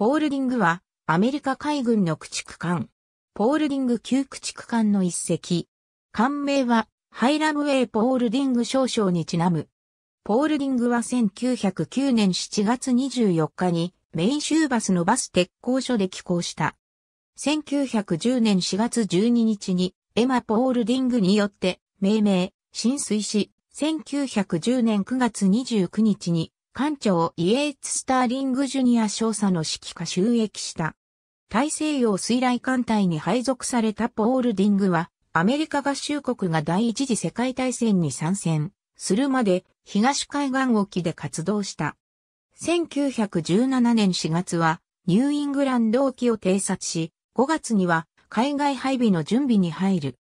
ポールディングは、アメリカ海軍の駆逐艦。ポールディング級駆逐艦の一隻。艦名は、ハイラムウェイ・ポールディング少将にちなむ。ポールディングは1909年7月24日に、メイン州バスのバス鉄工所で寄港した。1910年4月12日に、エマ・ポールディングによって、命名、浸水し、1910年9月29日に、艦長イエーツ・スターリング・ジュニア少佐の指揮下収益した。大西洋水雷艦隊に配属されたポールディングは、アメリカ合衆国が第一次世界大戦に参戦するまで東海岸沖で活動した。1917年4月はニューイングランド沖を偵察し、5月には海外配備の準備に入る。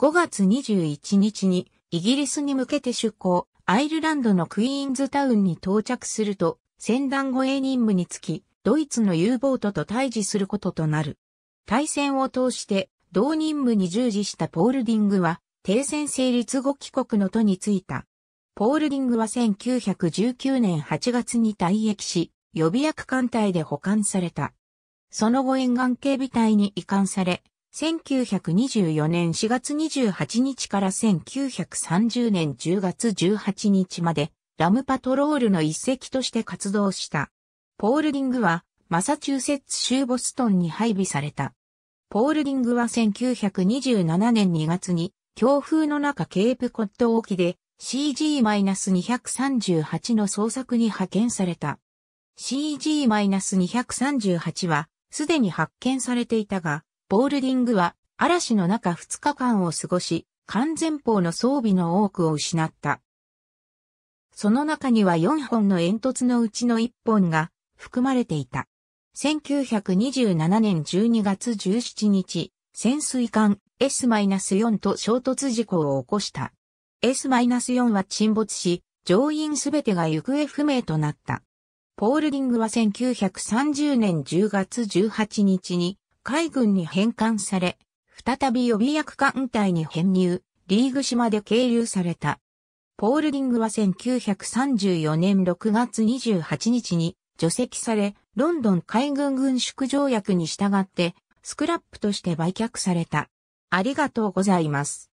5月21日にイギリスに向けて出港。アイルランドのクイーンズタウンに到着すると、戦団護衛任務につき、ドイツの U ボートと対峙することとなる。対戦を通して、同任務に従事したポールディングは、停戦成立後帰国の途についた。ポールディングは1919年8月に退役し、予備役艦隊で保管された。その後沿岸警備隊に移管され、1924年4月28日から1930年10月18日まで、ラムパトロールの一隻として活動した。ポールディングは、マサチューセッツ州ボストンに配備された。ポールディングは1927年2月に、強風の中ケープコット沖で CG-238 の捜索に派遣された。CG-238 は、すでに発見されていたが、ボールディングは嵐の中2日間を過ごし、完全砲の装備の多くを失った。その中には4本の煙突のうちの1本が含まれていた。1927年12月17日、潜水艦 S-4 と衝突事故を起こした。S-4 は沈没し、乗員すべてが行方不明となった。ポールディングは1930年10月18日に海軍に返還され、再び予備役艦隊に編入、リーグ島で経由された。ポールディングは1934年6月28日に除籍され、ロンドン海軍軍縮条約に従って、スクラップとして売却された。ありがとうございます。